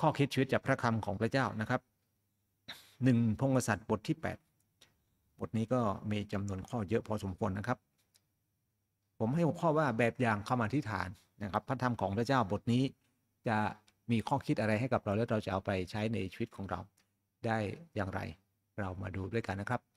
ข้อคิดชีวิตจากพระคำของพระเจ้านะครับหนึ่งพงศษัตริย์บทที่ 8 บทนี้ก็มีจำนวนข้อเยอะพอสมควรนะครับ ผมให้หัวข้อว่าแบบอย่างคำอธิษฐานนะครับพระธรรมของพระเจ้าบทนี้จะมีข้อคิดอะไรให้กับเราและเราจะเอาไปใช้ในชีวิตของเราได้อย่างไร เรามาดูด้วยกันนะครับ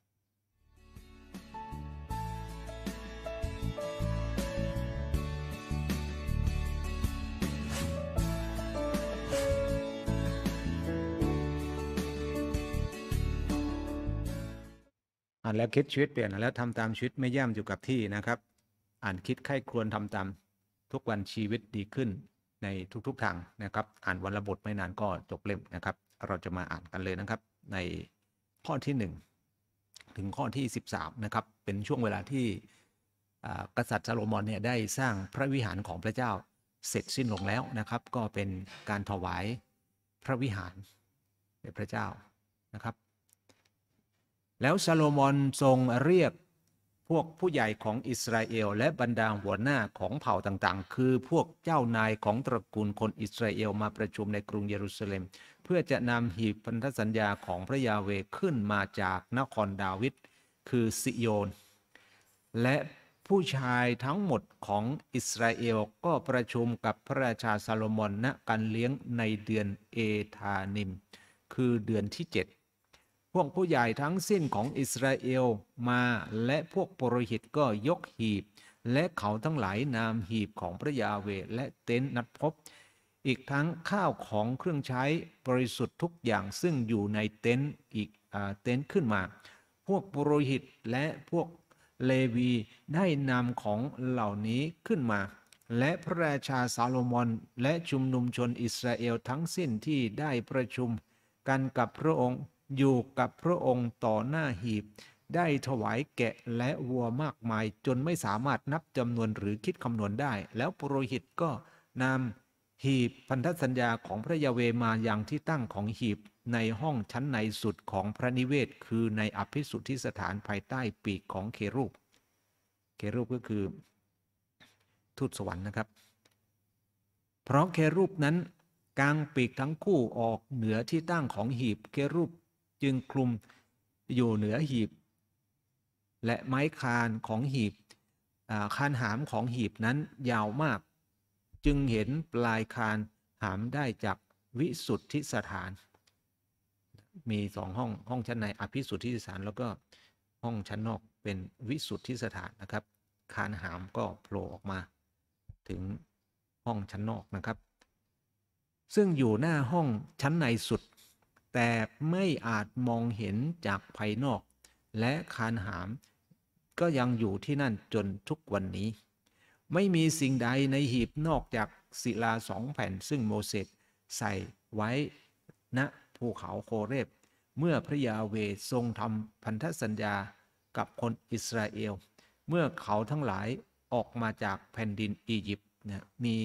อ่านแล้วคิดชีวิตเปลี่ยนแล้วทำตามชีวิตไม่ย่ำอยู่กับที่นะครับ อ่านคิดไข้ควรทำตามทุกวันชีวิตดีขึ้นในทุกๆ ทางนะครับ อ่านวันละบทไม่นานก็จบเล่มนะครับ เราจะมาอ่านกันเลยนะครับในข้อที่ 1 ถึงข้อที่ 13นะครับเป็นช่วงเวลาที่กษัตริย์ซาโลมอนเนี่ยได้สร้างพระวิหารของพระเจ้าเสร็จสิ้นลงแล้วนะครับ ก็เป็นการถวายพระวิหารแด่พระเจ้านะครับแล้วซาโลมอนทรงเรียกพวกผู้ใหญ่ของอิสราเอล และบรรดาหัวหน้าของเผ่าต่างๆ คือพวกเจ้านายของตระกูลคนอิสราเอลมาประชุมในกรุงเยรูซาเล็ม เพื่อจะนำหีบพันธสัญญาของพระยาเวขึ้นมาจากนครดาวิดคือซิโยน และผู้ชายทั้งหมดของอิสราเอลก็ประชุมกับพระราชาซาโลมอนณการเลี้ยงในเดือนเอธานิม คือเดือนที่เจ็ดพวกผู้ใหญ่ทั้งสิ้นของอิสราเอลมาและพวกปรหิตก็ยกหีบ และเขาทั้งหลายนำหีบของพระยาเวและเต็นท์นัดพบ อีกทั้งข้าวของเครื่องใช้บริสุทธิ์ทุกอย่างซึ่งอยู่ในเต็นท์อีกเต็นท์ขึ้นมา พวกปรหิตและพวกเลวีได้นำของเหล่านี้ขึ้นมา และพระราชาซาโลมอนและชุมนุมชนอิสราเอลทั้งสิ้นที่ได้ประชุมกันกับพระองค์อยู่กับพระองค์ต่อหน้าหีบได้ถวายแกะและวัวมากมาย จนไม่สามารถนับจำนวนหรือคิดคำนวณได้ แล้วปุโรหิตก็นำหีบพันธสัญญาของพระยาเวมาอย่างที่ตั้งของหีบในห้องชั้นในสุดของพระนิเวศ คือในอภิสุทธิสถานภายใต้ปีกของเครูป เครูปก็คือทูตสวรรค์นะครับ เพราะเครูปนั้นกางปีกทั้งคู่ออกเหนือที่ตั้งของหีบเครูปจึงคลุมอยู่เหนือหีบ และไม้คานของหีบ คานหามของหีบนั้นยาวมากจึงเห็นปลายคานหามได้จากวิสุทธิสถาน มีสองห้องห้อง ชั้นในอภิสุทธิสถานแล้วก็ห้องชั้นนอกเป็นวิสุทธิสถานนะครับ คานหามก็โผล่ออกมาถึงห้องชั้นนอกนะครับ ซึ่งอยู่หน้าห้องชั้นในสุดแต่ไม่อาจมองเห็นจากภายนอกและคานหาม ก็ยังอยู่ที่นั่นจนทุกวันนี้ ไม่มีสิ่งใดในหีบนอกจากศิลาสองแผ่น ซึ่งโมเสสใส่ไว้ณนะภูเขาโคเรบเมื่อพระยาเวทรงทำพันธสัญญากับคนอิสราเอล เมื่อเขาทั้งหลายออกมาจากแผ่นดินอียิปต์นะมี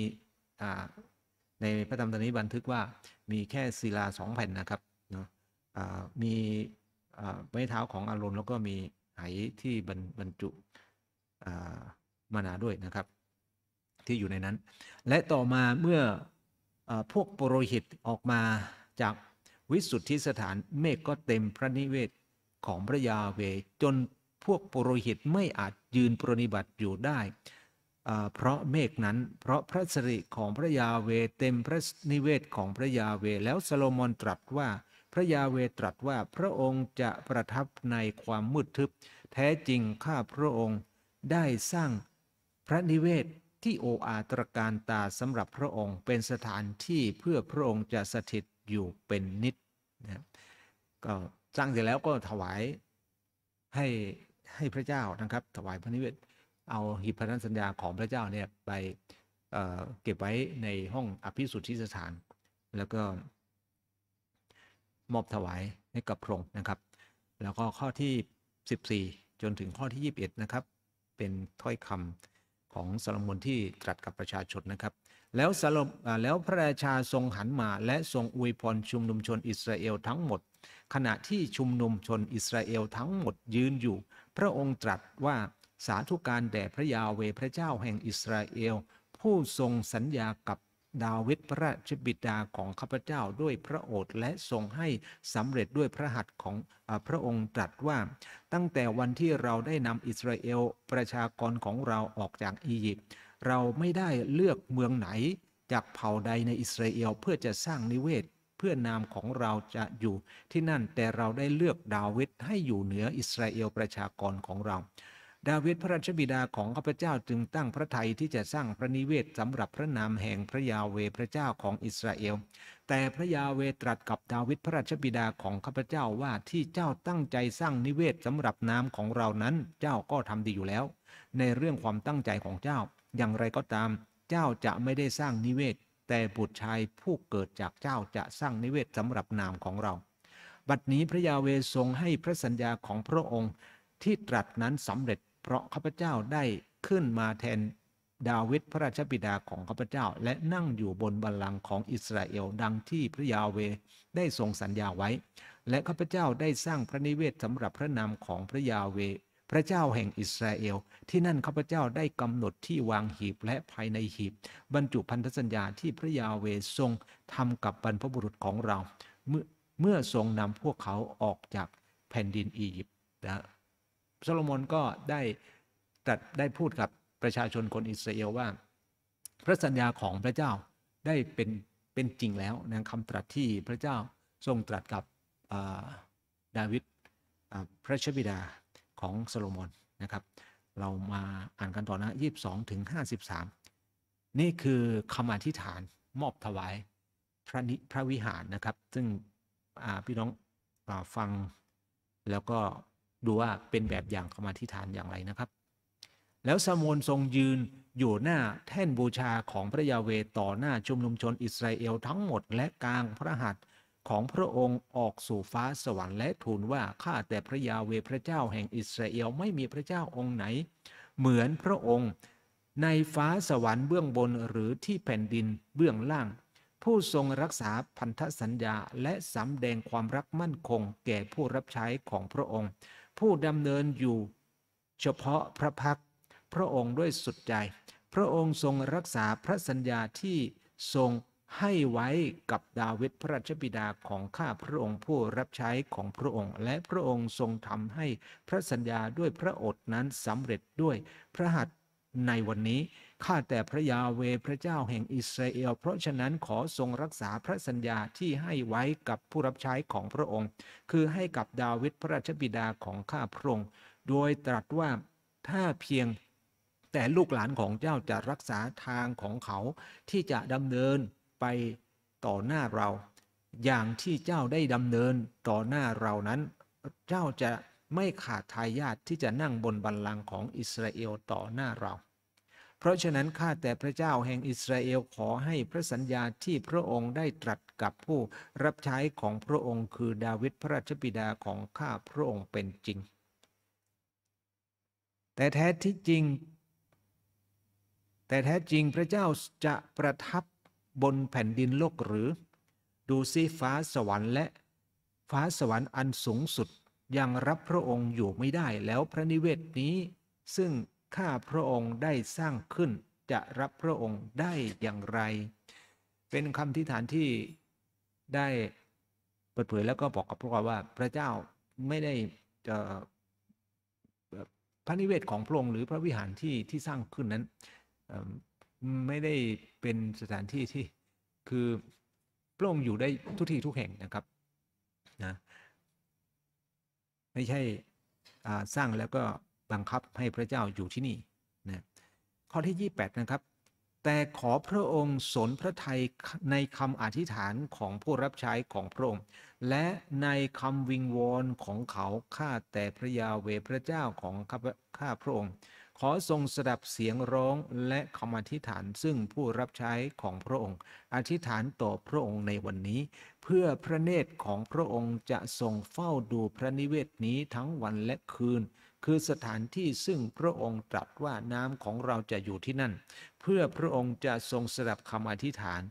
ในพระธรรมตอนนี้บันทึกว่ามีแค่ศิลาสองแผ่นนะครับเนาะมีไม้เท้าของอารมณ์แล้วก็มีไหที่บรรจุมานาด้วยนะครับที่อยู่ในนั้น และต่อมาเมื่ออพวกปรหิตออกมาจากวิสุทธิสถาน เมฆก็เต็มพระนิเวศของพระยาเวจนพวกปรหิตไม่อาจยืนปรนิบัติอยู่ได้ เพราะเมฆนั้นเพราะพระสิริของพระยาเวเต็มพระนิเวศของพระยาเวแล้วซาโลมอนตรัสว่าพระยาเวตรัสว่าพระองค์จะประทับในความมืดทึบ แท้จริงข้าพระองค์ได้สร้างพระนิเวศที่โออาตรการตาสำหรับพระองค์เป็นสถานที่เพื่อพระองค์จะสถิตอยู่เป็นนิดนะก็สร้างเสร็จแล้วก็ถวายให้ให้พระเจ้านะครับ ถวายพระนิเวศ เอาหิบพันธสัญญาของพระเจ้าเนี่ยไปเเก็บไว้ในห้องอภิสุทธิสถาน แล้วก็มอบถวายให้กับพระองค์นะครับ แล้วก็ข้อที่ 14 จนถึงข้อที่ 21 นะครับ เป็นถ้อยคำของซาโลมอนที่ตรัสกับประชาชนนะครับ แล้วซาโลมแล้วพระราชาทรงหันมา และทรงอวยพรชุมนุมชนอิสราเอลทั้งหมด ขณะที่ชุมนุมชนอิสราเอลทั้งหมดยืนอยู่ พระองค์ตรัสว่า สาธุการแด่พระยาเวพระเจ้าแห่งอิสราเอล ผู้ทรงสัญญากับดาวิดพระชบิดาของข้าพเจ้าด้วยพระโอษฐ์และทรงให้สำเร็จด้วยพระหัตถ์ของพระองค์ตรัสว่า ตั้งแต่วันที่เราได้นำอิสราเอลประชากรของเราออกจากอียิปต์เราไม่ได้เลือกเมืองไหนจากเผ่าใดในอิสราเอลเพื่อจะสร้างนิเวศ เพื่อนามของเราจะอยู่ ที่นั่นแต่เราได้เลือกดาวิดให้อยู่เหนืออิสราเอลประชากรของเราดาวิดพระราชบิดาของข้าพเจ้าจึงตั้งพระทัยที่จะสร้างพระนิเวศสำหรับพระนามแห่งพระยาเวพระเจ้าของอิสราเอล แต่พระยาเวตรัสกับดาวิดพระราชบิดาของข้าพเจ้าว่าที่เจ้าตั้งใจสร้างนิเวศสำหรับนามของเรานั้นเจ้าก็ทำดีอยู่แล้ว ในเรื่องความตั้งใจของเจ้า อย่างไรก็ตาม เจ้าจะไม่ได้สร้างนิเวศ แต่บุตรชายผู้เกิดจากเจ้าจะสร้างนิเวศสำหรับนามของเราบัดนี้พระยาเวทรงให้พระสัญญาของพระองค์ ที่ตรัสนั้นสำเร็จเพราะข้าพเจ้าได้ขึ้นมาแทนดาวิดพระราชบิดาของข้าพเจ้า และนั่งอยู่บนบัลลังก์ของอิสราเอลดังที่พระยาเวได้ทรงสัญญาไว้ และข้าพเจ้าได้สร้างพระนิเวศสำหรับพระนามของพระยาเวพระเจ้าแห่งอิสราเอล ที่นั่นข้าพเจ้าได้กำหนดที่วางหีบและภายในหีบ บรรจุพันธสัญญาที่พระยาเวทรงทำกับบรรพบุรุษของเรา เมื่อเมื่อทรงนำพวกเขาออกจากแผ่นดินอียิปต์นะโซโลมอนก็ได้ตัดได้พูดกับประชาชนคนอิสราเอลว่า พระสัญญาของพระเจ้า ได้เป็นเป็นจริงแล้วนะคำตรัสที่พระเจ้าทรงตรัสกับดาวิดพระชบิดาของโซโลมอนนะครับ เรามาอ่านกันต่อนะ22ถึง53นี่คือคำอธิษฐานมอบถวายพระนิพระวิหารนะครับ ซึ่งพี่น้องฟังแล้วก็ดูว่าเป็นแบบอย่างขมามธิฐานอย่างไรนะครับ แล้วซามูลทรงยืนอยู่หน้าแท่นบูชาของพระยาเวต่อหน้าชุมนุมชนอิสราเอลทั้งหมดและกลางพระหัตถ์ของพระองค์ออกสู่ฟ้าสวรรค์และทูลว่าข้าแต่พระยาเวพระเจ้าแห่งอิสราเอลไม่มีพระเจ้าองค์ไหน เหมือนพระองค์ ในฟ้าสวรรค์เบื้องบนหรือที่แผ่นดินเบื้องล่าง ผู้ทรงรักษาพันธสัญญาและสำแดงความรักมั่นคง แก่ผู้รับใช้ของพระองค์ผู้ดำเนินอยู่เฉพาะพระพัก พระองค์ด้วยสุดใจ พระองค์ทรงรักษาพระสัญญาที่ทรงให้ไว้กับดาวิดพระราชบิดาของข้าพระองค์ผู้รับใช้ของพระองค์ และพระองค์ทรงทำให้พระสัญญาด้วยพระโอษนั้นสำเร็จด้วยพระหัตถ์ในวันนี้ข้าแต่พระยาเวพระเจ้าแห่งอิสราเอล เพราะฉะนั้นขอทรงรักษาพระสัญญาที่ให้ไว้กับผู้รับใช้ของพระองค์ คือให้กับดาวิดพระราชบิดาของข้าพระองค์โดยตรัสว่าถ้าเพียง แต่ลูกหลานของเจ้าจะรักษาทางของเขาที่จะดำเนินไปต่อหน้าเรา อย่างที่เจ้าได้ดำเนินต่อหน้าเรานั้น เจ้าจะไม่ขาดทายาทที่จะนั่งบนบัลลังก์ของอิสราเอลต่อหน้าเราเพราะฉะนั้นข้าแต่พระเจ้าแห่งอิสราเอลขอให้พระสัญญาที่พระองค์ได้ตรัสกับผู้รับใช้ของพระองค์คือดาวิดพระราชบิดาของข้าพระองค์เป็นจริง แต่แท้ที่จริง แต่แท้จริงพระเจ้าจะประทับบนแผ่นดินโลกหรือดูซิฟ้าสวรรค์ และฟ้าสวรรค์อันสูงสุดยังรับพระองค์อยู่ไม่ได้แล้วพระนิเวศนี้ซึ่งข้าพระองค์ได้สร้างขึ้นจะรับพระองค์ได้อย่างไร เป็นคำทิฐานที่ได้เปิดเผยแล้วก็บอกกับพวกเราว่า พระเจ้าไม่ได้จะพระนิเวศของ พระองค์ หรือพระวิหารที่ที่สร้างขึ้นนั้นไม่ได้เป็นสถานที่ที่คือ พระองค์ อยู่ได้ทุกที่ทุกแห่งนะครับนะไม่ใช่สร้างแล้วก็บังคับให้พระเจ้าอยู่ที่นี่นะข้อที่28นะครับแต่ขอพระองค์ สนพระทัยในคำอธิษฐานของผู้รับใช้ของพระองค์ และในคำวิงวอนของเขาข้าแต่พระยาเวพระเจ้าของข้าพระองค์ ขอทรงสดับเสียงร้องและคำอธิษฐานซึ่งผู้รับใช้ของพระองค์อธิษฐานต่อพระองค์ในวันนี้ เพื่อพระเนตรของพระองค์จะทรงเฝ้าดูพระนิเวศนี้ทั้งวันและคืนคือสถานที่ซึ่งพระองค์ตรัสว่าน้ำ ของเราจะอยู่ที่นั่น เพื่อพระองค์จะทรงสดับคำอธิษฐาน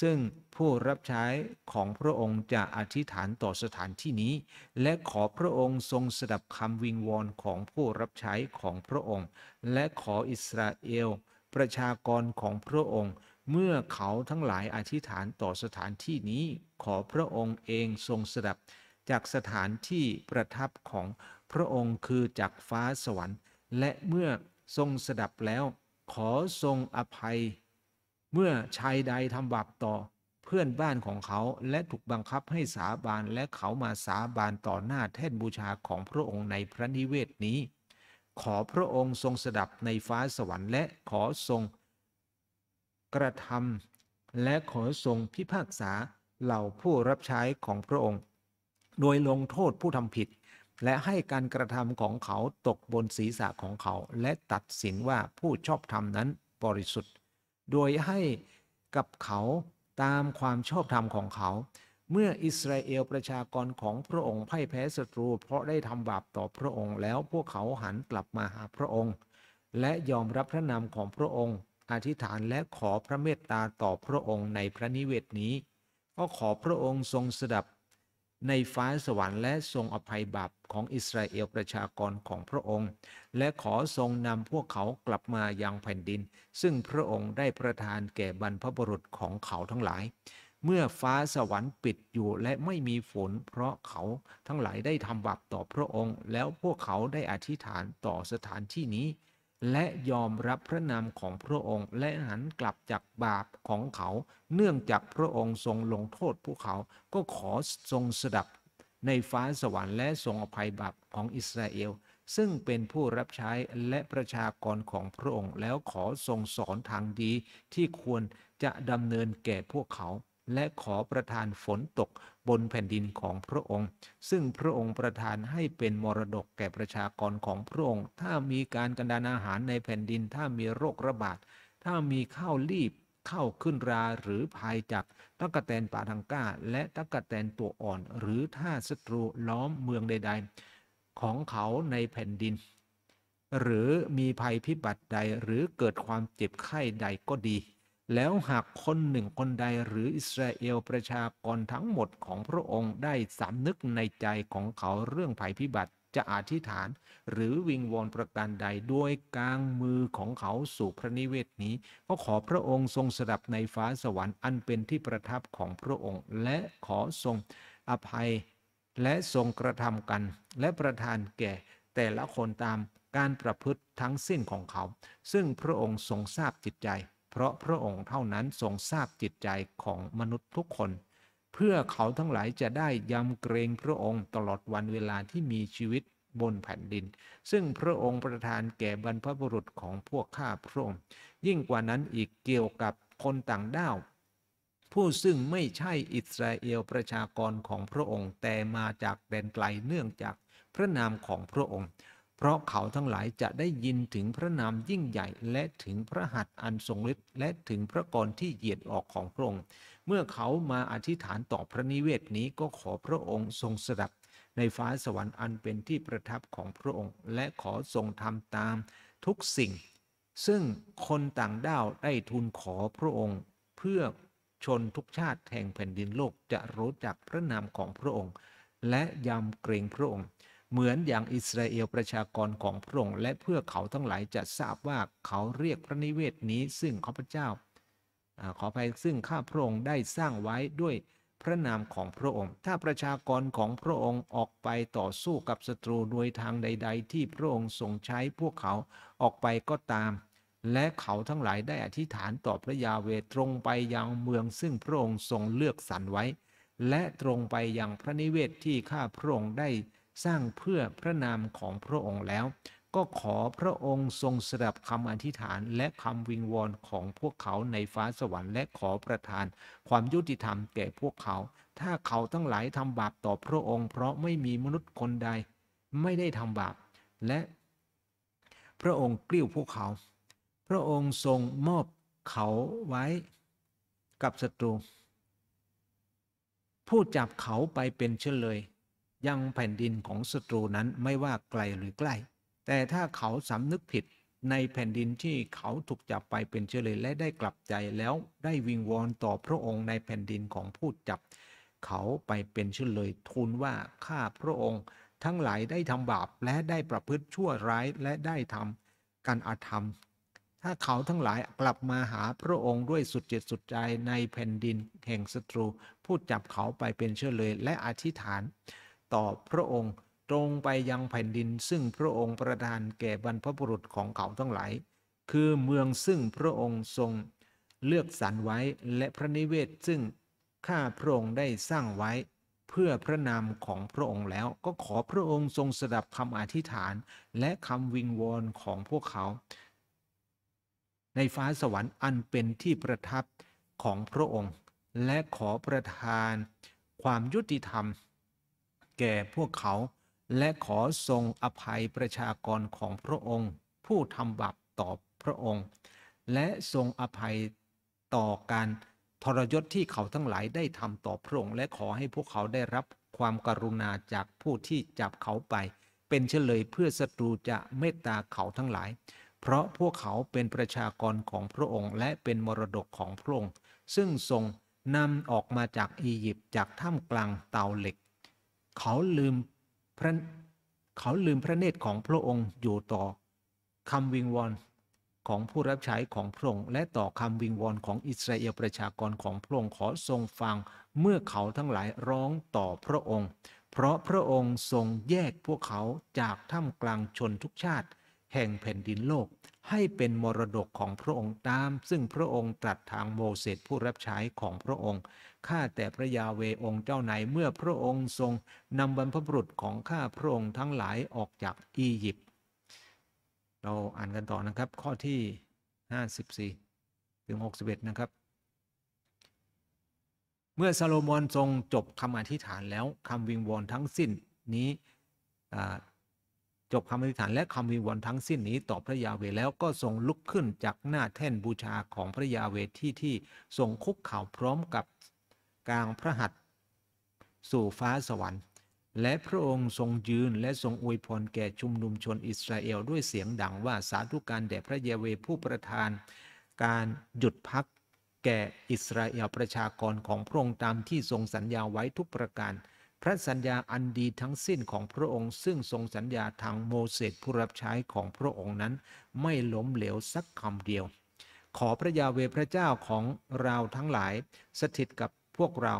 ซึ่งผู้รับใช้ของพระองค์จะอธิษฐานต่อสถานที่นี้ และขอพระองค์ทรงสดับคำวิงวอนของผู้รับใช้ของพระองค์ และขออิสราเอล ประชากรของพระองค์เมื่อเขาทั้งหลายอธิษฐานต่อสถานที่นี้ ขอพระองค์เองทรงสดับจากสถานที่ประทับของพระองค์คือจากฟ้าสวรรค์และเมื่อทรงสดับแล้วขอทรงอภัย เมื่อชายใดทำบาปต่อเพื่อนบ้านของเขาและถูกบังคับให้สาบานและเขามาสาบานต่อหน้าแท่นบูชาของพระองค์ในพระนิเวศนี้ ขอพระองค์ทรงสดับในฟ้าสวรรค์และขอทรง กระทำและขอทรงพิพากษาเหล่าผู้รับใช้ของพระองค์ โดยลงโทษผู้ทำผิดและให้การกระทำของเขาตกบนศีรษะของเขาและตัดสินว่าผู้ชอบธรรมนั้นบริสุทธิ์ โดยให้กับเขาตามความชอบธรรมของเขา เมื่ออิสราเอลประชากรของพระองค์พ่ายแพ้ศัตรู เพราะได้ทำบาปต่อพระองค์ แล้วพวกเขาหันกลับมาหาพระองค์ และยอมรับพระนามของพระองค์ อธิษฐานและขอพระเมตตาต่อพระองค์ในพระนิเวศนี้ก็ขอพระองค์ทรงสดับในฟ้าสวรรค์และทรงอภัยบาปของอิสราเอลประชากรของพระองค์ และขอทรงนำพวกเขากลับมายังแผ่นดิน ซึ่งพระองค์ได้ประทานแก่บรรพบุรุษของเขาทั้งหลาย เมื่อฟ้าสวรรค์ปิดอยู่และไม่มีฝน เพราะเขาทั้งหลายได้ทำบาปต่อพระองค์ แล้วพวกเขาได้อธิษฐานต่อสถานที่นี้ และยอมรับพระนามของพระองค์ และหันกลับจากบาปของเขา เนื่องจากพระองค์ทรงลงโทษพวกเขาก็ขอทรงสดับในฟ้าสวรรค์และทรงอภัยบาปของอิสราเอลซึ่งเป็นผู้รับใช้และประชากรของพระองค์แล้วขอทรงสอนทางดีที่ควรจะดำเนินแก่พวกเขา และขอประทานฝนตกบนแผ่นดินของพระองค์ ซึ่งพระองค์ประทานให้เป็นมรดกแก่ประชากรของพระองค์ ถ้ามีการกันดานอาหารในแผ่นดินถ้ามีโรคระบาดถ้ามีข้าวรีบเข้าขึ้นราหรือภายจากตักกะแตนป่าทังก้า และตักกะแตนตัวอ่อนหรือถ้าศัตรูล้อมเมืองใดๆ ของเขาในแผ่นดิน หรือมีภัยพิบัติใดหรือเกิดความเจ็บไข้ใดก็ดี แล้วหากคนหนึ่งคนใดหรืออิสราเอลประชากรทั้งหมดของพระองค์ได้สำนึกในใจของเขาเรื่องภัยพิบัติจะอธิษฐานหรือวิงวอนประการใดด้วยกลางมือของเขาสู่พระนิเวศนี้ก็ขอพระองค์ทรงสดับในฟ้าสวรรค์อันเป็นที่ประทับของพระองค์และขอทรงอภัย และทรงกระทำกันและประทานแก่ แต่ละคนตามการประพฤติทั้งสิ้นของเขา ซึ่งพระองค์ทรงทราบจิตใจ เพราะพระองค์เท่านั้นทรงทราบจิตใจของมนุษย์ทุกคนเพื่อเขาทั้งหลายจะได้ยำเกรงพระองค์ตลอดวันเวลาที่มีชีวิตบนแผ่นดิน ซึ่งพระองค์ประทานแก่บรรพบุรุษของพวกข้าพระองค์ ยิ่งกว่านั้นอีกเกี่ยวกับคนต่างด้าว ผู้ซึ่งไม่ใช่อิสราเอลประชากรของพระองค์ แต่มาจากแดนไกลเนื่องจากพระนามของพระองค์ เพราะเขาทั้งหลายจะได้ยินถึงพระนามยิ่งใหญ่และถึงพระหัตถ์อันทรงฤทธิ์และถึงพระกรที่เหยียดออกของพระองค์เมื่อเขามาอธิษฐานต่อพระนิเวศนี้ก็ขอพระองค์ทรงสดับ ในฟ้าสวรรค์อันเป็นที่ประทับของพระองค์ และขอทรงทำตามทุกสิ่ง ซึ่งคนต่างด้าวได้ทูลขอพระองค์ เพื่อชนทุกชาติแห่งแผ่นดินโลกจะรู้จักพระนามของพระองค์ และยำเกรงพระองค์เหมือนอย่างอิสราเอลประชากรของพระองค์ และเพื่อเขาทั้งหลายจะทราบว่าเขาเรียกพระนิเวศนี้ซึ่งข้าพเจ้าขออภัยซึ่งข้าพระองค์ได้สร้างไว้ด้วยพระนามของพระองค์ ถ้าประชากรของพระองค์ออกไปต่อสู้กับศัตรูโดยทางใด ๆ ที่พระองค์ทรงใช้พวกเขาออกไปก็ตาม และเขาทั้งหลายได้อธิษฐานต่อพระยาเวตรงไปยังเมือง ซึ่งพระองค์ทรงเลือกสรรไว้ และตรงไปยังพระนิเวศที่ข้าพระองค์ได้สร้างเพื่อพระนามของพระองค์แล้วก็ขอพระองค์ทรงสดับคำอธิษฐาน และคำวิงวอนของพวกเขาในฟ้าสวรรค์และขอประทาน ความยุติธรรมแก่พวกเขา ถ้าเขาทั้งหลายทำบาปต่อพระองค์เพราะไม่มีมนุษย์คนใดไม่ได้ทำบาปและ พระองค์กลิ้วพวกเขา พระองค์ทรงมอบเขาไว้ กับศัตรูผู้จับเขาไปเป็นเชลย ยังแผ่นดินของศัตรูนั้นไม่ว่าไกลหรือใกล้แต่ถ้าเขาสำนึกผิดในแผ่นดินที่เขาถูกจับไปเป็นเชลยและได้กลับใจแล้วได้วิงวอนต่อพระองค์ในแผ่นดินของผู้จับเขาไปเป็นเชลยทูลว่าข้าพระองค์ทั้งหลายได้ทำบาปและได้ประพฤติชั่วร้ายและได้ทำการอาธรรม ถ้าเขาทั้งหลายกลับมาหาพระองค์ด้วยสุดจิตสุดใจในแผ่นดินแห่งศัตรูผู้จับเขาไปเป็นเชลยและอธิษฐาน ต่อพระองค์ตรงไปยังแผ่นดินซึ่งพระองค์ประทานแก่บรรพบุรุษของเขาทั้งหลาย คือเมืองซึ่งพระองค์ทรง เลือกสรรไว้และพระนิเวศ ซึ่งข้าพระองค์ได้สร้างไว้ เพื่อพระนามของพระองค์แล้วก็ขอพระองค์ทรงสดับคำอธิษฐาน และคำวิงวอนของพวกเขา ในฟ้าสวรรค์อันเป็นที่ประทับของพระองค์และขอประทาน ความยุติธรรม แก่พวกเขาและขอทรงอภัยประชากรของพระองค์ ผู้ทำบาปต่อพระองค์ และทรงอภัยต่อการ ทรยศที่เขาทั้งหลายได้ทำต่อพระองค์ และขอให้พวกเขาได้รับความกรุณาจากผู้ที่จับเขาไป เป็นเฉลยเพื่อศัตรูจะเมตตาเขาทั้งหลาย เพราะพวกเขาเป็นประชากรของพระองค์ และเป็นมรดกของพระองค์ ซึ่งทรงนำออกมาจากอียิปต์จากถ้ำกลางเตาเหล็ก เขาลืมพระเขาลืมพระเนตรของพระองค์อยู่ต่อคำวิงวอนของผู้รับใช้ของพระองค์ และต่อคำวิงวอนของอิสราเอลประชากรของพระองค์ขอทรงฟัง เมื่อเขาทั้งหลายร้องต่อพระองค์ เพราะพระองค์ทรงแยกพวกเขาจากท่ามกลางชนทุกชาติ แห่งแผ่นดินโลก ให้เป็นมรดกของพระองค์ตาม ซึ่งพระองค์ตรัสทาง โมเสสผู้รับใช้ของพระองค์ข้าแต่พระยาเวองค์เจ้าไหนเมื่อพระองค์ทรงนำบรรพบุรุษของข้าพระองค์ทั้งหลายออกจากอียิปต์ เราอ่านกันต่อนะครับข้อที่ 54 ถึง61นะครับ เมื่อซาโลมอนทรงจบคำอธิษฐานแล้วคำวิงวอนทั้งสิ้น นี้จบคำอธิษฐานและคำวิงวอนทั้งสิ้นนี้ต่อพระยาเวแล้วก็ทรงลุกขึ้นจากหน้าแท่นบูชาของพระยาเวที่ที่ทรงคุกเข่าพร้อมกับกลางพระหัตถ์สู่ฟ้าสวรรค์ และพระองค์ทรงยืนและทรงอวยพรแก่ชุมนุมชนอิสราเอลด้วยเสียงดังว่าสาธุการแด่พระเยเวผู้ประธาน การหยุดพักแก่อิสราเอลประชากรของพระองค์ตามที่ทรงสัญญาไว้ทุกประการ พระสัญญาอันดีทั้งสิ้นของพระองค์ซึ่งทรงสัญญาทางโมเสสผู้รับใช้ของพระองค์นั้นไม่ล้มเหลวสักคำเดียว ขอพระยาเวพระเจ้าของเราทั้งหลายสถิตกับพวกเรา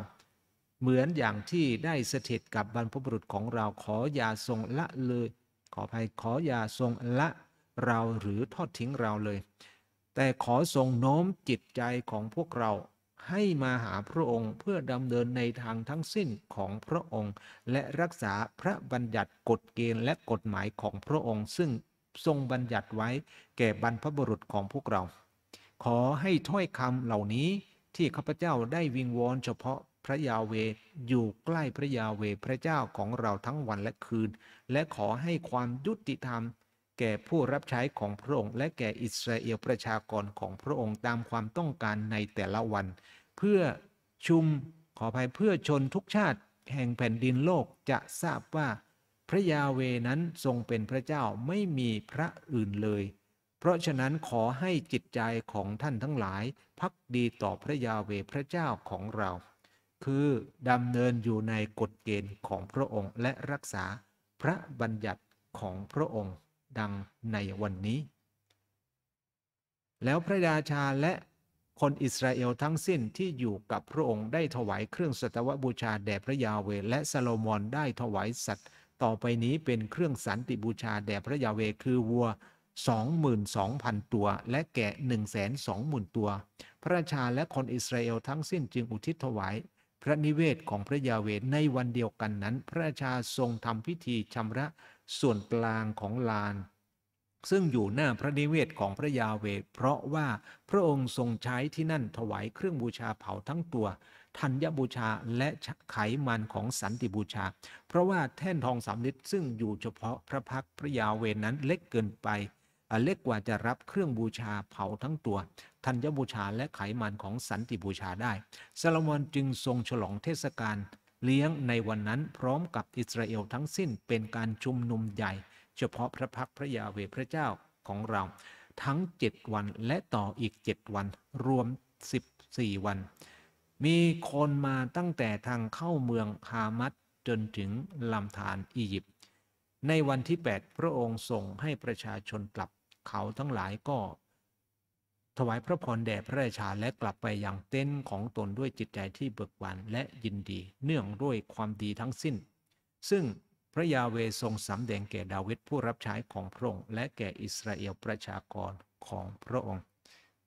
เหมือนอย่างที่ได้สถิตกับบรรพบุรุษของเราขออย่าทรงละเลยขอภัยขออย่าทรงละเราหรือทอดทิ้งเราเลย แต่ขอทรงโน้มจิตใจของพวกเราให้มาหาพระองค์เพื่อดำเนินในทางทั้งสิ้นของพระองค์ และรักษาพระบัญญัติกฎเกณฑ์และกฎหมายของพระองค์ ซึ่งทรงบัญญัติไว้แก่บรรพบุรุษของพวกเรา ขอให้ถ้อยคำเหล่านี้ที่ข้าพเจ้าได้วิงวอนเฉพาะพระยาเวอยู่ใกล้พระยาเวพระเจ้าของเราทั้งวันและคืน และขอให้ความยุติธรรมแก่ผู้รับใช้ของพระองค์และแก่อิสราเอลประชากรของพระองค์ตามความต้องการในแต่ละวัน เพื่อชุมขอภัยเพื่อชนทุกชาติแห่งแผ่นดินโลกจะทราบว่า พระยาเวนั้นทรงเป็นพระเจ้าไม่มีพระอื่นเลยเพราะฉะนั้นขอให้จิตใจของท่านทั้งหลายพักดีต่อพระยาเวพระเจ้าของเรา คือดำเนินอยู่ในกฎเกณฑ์ของพระองค์และรักษาพระบัญญัติของพระองค์ดังในวันนี้ แล้วพระราชาและคนอิสราเอลทั้งสิ้นที่อยู่กับพระองค์ได้ถวายเครื่องสัตวบูชาแด่พระยาเวและซาโลมอนได้ถวายสัตว์ ต่อไปนี้เป็นเครื่องสันติบูชาแด่พระยาเวคือวัว22,000 ตัวและแกะ 120,000 ตัว พระราชาและคนอิสราเอลทั้งสิ้นจึงอุทิศถวายพระนิเวศของพระยาเวในวันเดียวกันนั้น พระราชาทรงทำพิธีชำระส่วนกลางของลาน ซึ่งอยู่หน้าพระนิเวศของพระยาเวเพราะว่าพระองค์ทรงใช้ที่นั่นถวายเครื่องบูชาเผาทั้งตัวธัญบูชาและไขมันของสันติบูชา เพราะว่าแท่นทองสำลิดซึ่งอยู่เฉพาะพระพักพระยาเวนั้นเล็กเกินไปเล็กกว่าจะรับเครื่องบูชาเผาทั้งตัวธัญบูชาและไขมันของสันติบูชาได้ซาโลมอนจึงทรงฉลองเทศกาลเลี้ยงในวันนั้นพร้อมกับอิสราเอลทั้งสิ้นเป็นการชุมนุมใหญ่ เฉพาะพระพักพระยาเวพระเจ้าของเรา ทั้ง 7 วันและต่ออีก 7 วัน รวม 14 วัน มีคนมาตั้งแต่ทางเข้าเมืองฮามัดจนถึงลำธารอียิปต์ในวันที่ 8 พระองค์ส่งให้ประชาชนกลับเขาทั้งหลายก็ ถวายพระพรแด่พระราชาและกลับไปยังเต้นของตนด้วยจิตใจที่เบิกบานและยินดี เนื่องด้วยความดีทั้งสิ้น ซึ่งพระยาเวทรงสำแดงแก่ดาวิดผู้รับใช้ของพระองค์และแก่อิสราเอลประชากรของพระองค์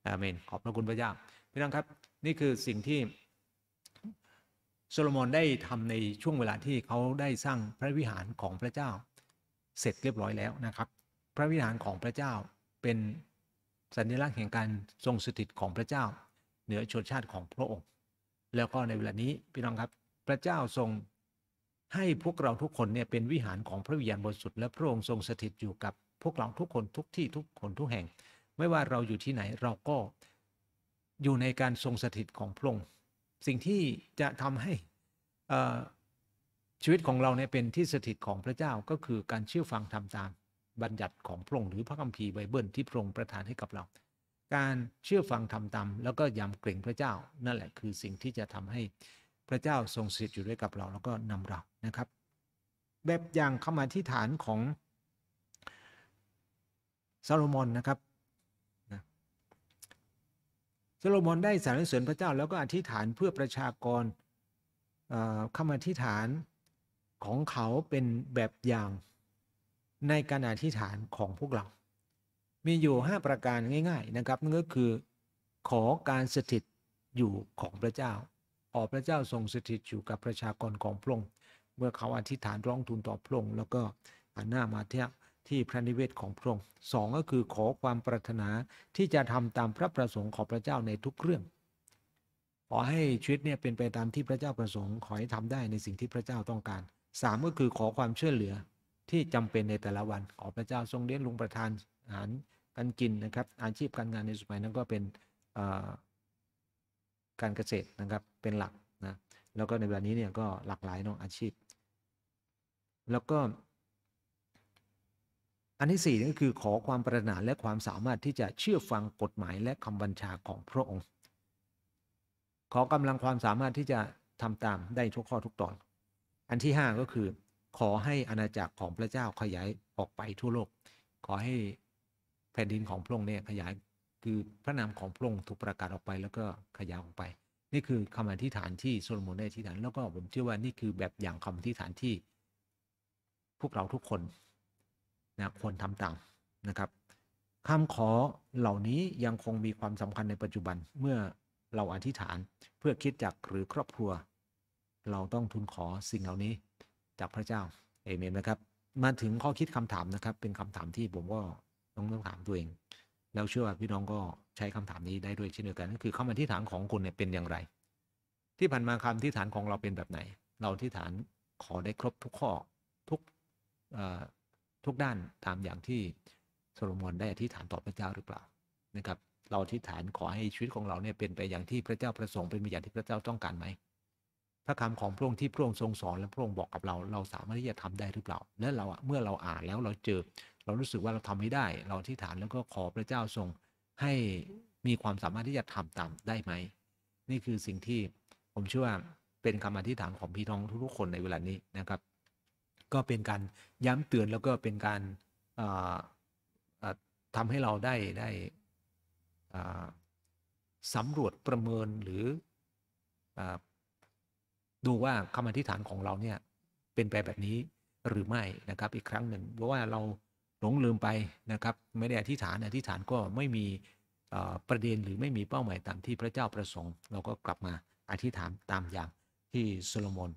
อาเมนขอบพระคุณพระเจ้าพี่น้องครับ นี่คือสิ่งที่โซโลมอนได้ทำในช่วงเวลาที่เขาได้สร้างพระวิหารของพระเจ้า เสร็จเรียบร้อยแล้วนะครับพระวิหารของพระเจ้าเป็นสัญลักษณ์แห่งการทรงสถิตของพระเจ้า เหนือชนชาติของพระองค์ แล้วก็ในเวลานี้พี่น้องครับพระเจ้าทรงให้พวกเราทุกคนเนี่ยเป็นวิหารของพระวิญญาณบริสุทธิ์และพระองค์ทรงสถิตอยู่กับพวกเราทุกคนทุกที่ทุกคนทุกแห่ง ไม่ว่าเราอยู่ที่ไหนเราก็อยู่ในการทรงสถิตของพระองค์สิ่งที่จะทำให้ชีวิตของเราเนี่ยเป็นที่สถิตของพระเจ้าก็คือการเชื่อฟังทำตามบัญญัติของพระองค์หรือพระคัมภีร์ไบเบิลที่พระองค์ประทานให้กับเรา การเชื่อฟังทำตามแล้วก็ยำเกรงพระเจ้านั่นแหละคือสิ่งที่จะทำให้พระเจ้าทรงสถิตอยู่ด้วยกับเราแล้วก็นำเรานะครับ แบบอย่างคำอธิษฐานของซาโลมอนนะครับซาโลมอนได้สรรเสริญพระเจ้าแล้วก็อธิษฐานเพื่อประชากรคำอธิษฐานของเขาเป็นแบบอย่างในการอธิษฐานของพวกเรา มีอยู่ 5 ประการง่ายๆนะครับนั่นก็คือขอการสถิตอยู่ของพระเจ้าขอพระเจ้าทรงสถิตอยู่กับประชากรของพระองค์เมื่อเขาอธิษฐานร้องทูลต่อพระองค์แล้วก็หันหน้ามาเทียบที่พระนิเวศของพระองค์สองก็คือขอความปรารถนาที่จะทำตามพระประสงค์ของพระเจ้าในทุกเรื่อง ขอให้ชีวิตเนี่ยเป็นไปตามที่พระเจ้าประสงค์ขอให้ทำได้ในสิ่งที่พระเจ้าต้องการสามก็คือขอความช่วยเหลือที่จำเป็นในแต่ละวัน ขอพระเจ้าทรงเลี้ยงลุงประทานอาหารการกินนะครับ อาชีพการงานในสมัยนั้นก็เป็นการเกษตรนะครับเป็นหลักนะแล้วก็ในเวลานี้เนี่ยก็หลากหลายน้องอาชีพ แล้วก็ อันที่สี่ก็คือขอความปรารถนาและความสามารถที่จะเชื่อฟังกฎหมายและคำบัญชาของพระองค์ ขอกำลังความสามารถที่จะทำตามได้ทุกข้อทุกตอนอันที่ห้าก็คือขอให้อาณาจักรของพระเจ้าขยายออกไปทั่วโลก ขอให้แผ่นดินของพระองค์เนี่ยขยาย คือพระนามของพระองค์ถูกประกาศออกไปแล้วก็ขยายออกไป นี่คือคำอธิษฐานที่โซโลมอนได้อธิษฐาน แล้วก็ผมเชื่อว่านี่คือแบบอย่างคำอธิษฐานที่ พวกเราทุกคนนะควรทำตามนะครับคำขอเหล่านี้ยังคงมีความสำคัญในปัจจุบัน เมื่อเราอธิษฐาน เพื่อคิดจักหรือครอบครัว เราต้องทูลขอสิ่งเหล่านี้จากพระเจ้าเอเมนไหมครับ มาถึงข้อคิดคำถามนะครับ เป็นคำถามที่ผมก็ต้องต้องถามตัวเอง แล้วเชื่อว่าพี่น้องก็ใช้คำถามนี้ได้ด้วยเช่นเดียวกัน ก็คือคาอธิษฐานของคุณเนี่ยเป็นอย่างไร ที่ผ่านมาคำอธิษฐานของเราเป็นแบบไหน เราอธิษฐานขอได้ครบทุกข้อทุกทุกด้านตามอย่างที่โซโลมอนได้อธิษฐานต่อพระเจ้าหรือเปล่านะครับ เราอธิษฐานขอให้ชีวิตของเราเนี่ยเป็นไปอย่างที่พระเจ้าประสงค์เป็นไปอย่างที่พระเจ้าต้องการไหมพระคำของพระองค์ที่พระองค์ทรงสอนและ พระองค์บอกกับเราเราสามารถที่จะทำได้หรือเปล่าและเราเมื่อเราอ่านแล้วเราเจอเรารู้สึกว่าเราทำไม่ได้ เราที่ฐานแล้วก็ขอพระเจ้าทรงให้มีความสามารถที่จะทำตามได้ไหมนี่คือสิ่งที่ผมเชื่อว่าเป็นคำอธิษฐานของพี่น้องทุกๆคนในเวลานี้นะครับ ก็เป็นการย้ำเตือนแล้วก็เป็นการทำให้เราได้ได้สำรวจประเมินหรือดูว่าคำอธิษฐานของเราเนี่ยเป็นไปแบบนี้หรือไม่นะครับอีกครั้งหนึ่งเพราะว่าเราหลงลืมไปนะครับไม่ได้อธิษฐานอธิษฐานก็ไม่มีประเด็น หรือไม่มีเป้าหมายตามที่พระเจ้าประสงค์ เราก็กลับมาอธิษฐานตามอย่างที่โซโลมอน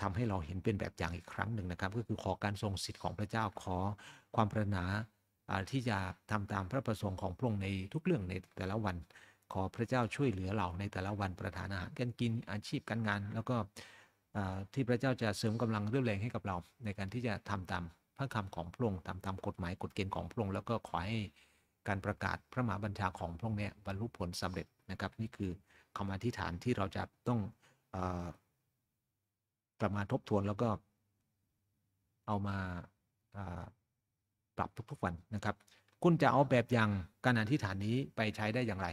ทำให้เราเห็นเป็นแบบอย่างอีกครั้งหนึ่งนะครับ ก็คือขอการทรงสิทธิ์ของพระเจ้าขอความประนาที่จะทำตามพระประสงค์ของพระองค์ในทุกเรื่องในแต่ละวันขอพระเจ้าช่วยเหลือเราในแต่ละวันประทานอาหารการกินอาชีพการงาน แล้วก็ที่พระเจ้าจะเสริมกำลังเรื่องแรงให้กับเรา ในการที่จะทำตามพระคำของพระองค์ทำตามกฎหมายกฎเกณฑ์ของพระองค์แล้วก็ขอให้การประกาศพระมหาบัญชาของพระองค์เนี่ยบรรลุผลสำเร็จนะครับ นี่คือคำอธิษฐานที่เราจะต้องกลับมาทบทวนแล้วก็เอามาปรับทุกๆวันนะครับคุณจะเอาแบบอย่างการอธิษฐานนี้ไปใช้ได้อย่างไร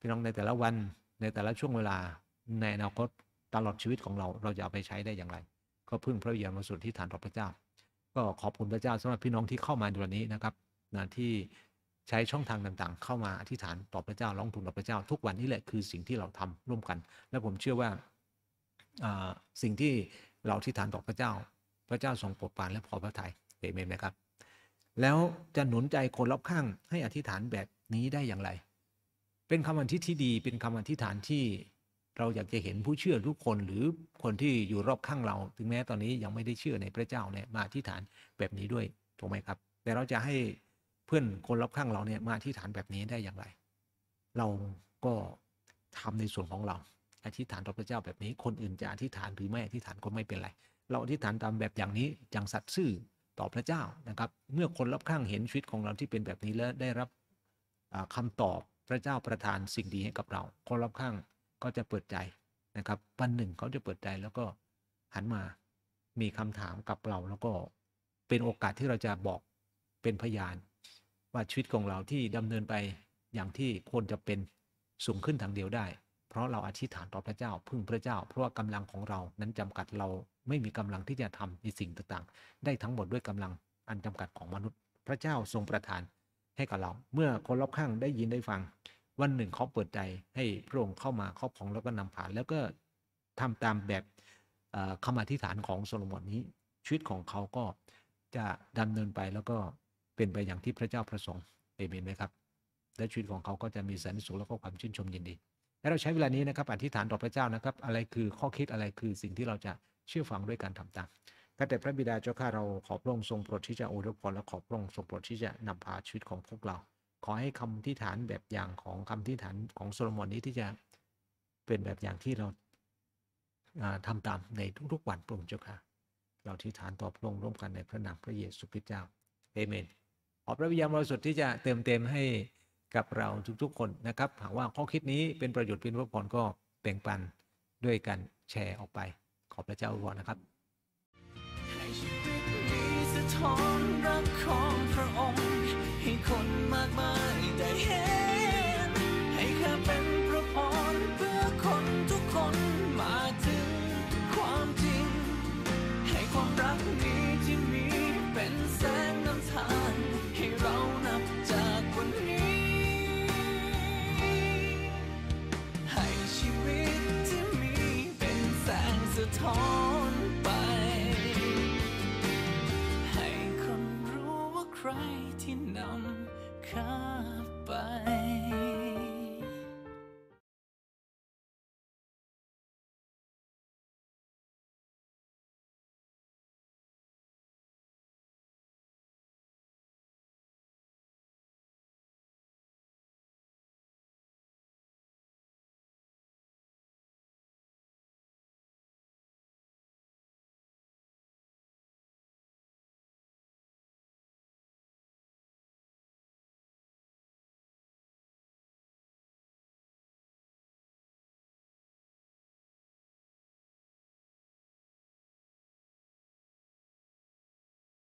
พี่น้องในแต่ละวันในแต่ละช่วงเวลาในอนาคตตลอดชีวิตของเราเราจะเอาไปใช้ได้อย่างไร ก็พึ่งพระยซูมาสุดที่ฐานขอพระเจ้า ก็ขอบคุณพระเจ้า สำหรับพี่น้องที่เข้ามาในวันนี้นะครับนะที่ใช้ช่องทางต่างๆ เข้ามาอธิษฐานต่อพระเจ้าร้องทูลต่อพระเจ้า ทุกวันนี้แหละคือสิ่งที่เราทำร่วมกัน และผมเชื่อว่าสิ่งที่เราอธิษฐานต่อพระเจ้า พระเจ้าทรงโปรดปรานและพอพระทัยเอเมนไหมครับแล้วจะหนุนใจคนรอบข้าง ให้อธิษฐานแบบนี้ได้อย่างไรเป็นคำอธิษฐานที่ดีเป็นคำอธิษฐานที่เราอยากจะเห็นผู้เชื่อทุกคน หรือคนที่อยู่รอบข้างเราถึงแม้ตอนนี้ยังไม่ได้เชื่อในพระเจ้าเนี่ยมาอธิษฐานแบบนี้ด้วยถูกไหมครับ แต่เราจะให้เพื่อนคนรอบข้างเราเนี่ยมาอธิษฐานแบบนี้ได้อย่างไร เราก็ทำในส่วนของเราอธิษฐานต่อพระเจ้าแบบนี้คนอื่นจะอธิษฐานหรือไม่อธิษฐานก็ไม่เป็นไร เราอธิษฐานตามแบบอย่างนี้อย่างสัตย์ซื่อต่อพระเจ้านะครับเมื่อคนรอบข้างเห็นชีวิตของเราที่เป็นแบบนี้แล้วได้รับคำตอบพระเจ้าประทานสิ่งดีให้กับเราคนรอบข้างก็จะเปิดใจนะครับ วันหนึ่งเขาจะเปิดใจแล้วก็หันมา มีคำถามกับเราแล้วก็เป็นโอกาสที่เราจะบอกเป็นพยาน ว่าชีวิตของเราที่ดำเนินไปอย่างที่ควรจะเป็นสูงขึ้นทางเดียวได้เพราะเราอธิษฐานต่อพระเจ้าพึ่งพระเจ้า เพราะว่ากำลังของเรานั้นจำกัดเราไม่มีกำลังที่จะทำในสิ่งต่างๆ ได้ทั้งหมดด้วยกำลังอันจำกัดของมนุษย์พระเจ้าทรงประทานให้กับเราเมื่อคนรอบข้างได้ยิน ได้ฟังวันหนึ่งเขาเปิดใจ ให้พระองค์เข้ามาครอบของแล้วก็นำผ่าน แล้วก็ทำตามแบบคำอธิษฐานของโซโลมอนนี้ชีวิตของเขาก็จะดำเนินไปแล้วก็เป็นไปอย่างที่พระเจ้าประสงค์เอเมนไหมครับและชีวิตของเขาก็จะมีสันติสุขแล้วก็ความชื่นชมยินดี และเราใช้เวลานี้นะครับอธิษฐานต่อพระเจ้านะครับอะไรคือข้อคิดอะไรคือสิ่งที่เราจะเชื่อฟังด้วยการทำตามข้าแต่พระบิดาเจ้าข้าเราขอพระองค์ทรงโปรดที่จะอวยพรและขอพระองค์ทรงโปรดที่จะนำ พาชีวิตของพวกเรา ขอให้คำที่ฐานแบบอย่างของคำที่ฐานของโซโลมอนนี้ที่จะเป็นแบบอย่างที่เราทำตามในทุกๆวันพระองค์เจ้าค่ะเราที่ฐานต่อพระองค์ร่วมกันในพระนามพระเยซูคริสต์เจ้าเอเมนขอพระวิญญาณบริสุทธิ์ที่จะเติมเต็มให้กับเราทุกๆ คนนะครับหากว่าข้อคิดนี้เป็นประโยชน์เป็นพระพรก็แบ่งปันด้วยกันแชร์ออกไป ขอบพระเจ้าอวยพรนะครับของรักของพระองค์ ให้คนมากมายได้เห็น ให้ข้าเป็นพระพรเพื่อคนทุกคน มาถึง ความจริง ให้ความรักนี้ที่มี เป็นแสงนำทางให้เรานับจากวันนี้ ให้ชีวิตที่มีเป็นแสงสะท้อนใครที่นำคำ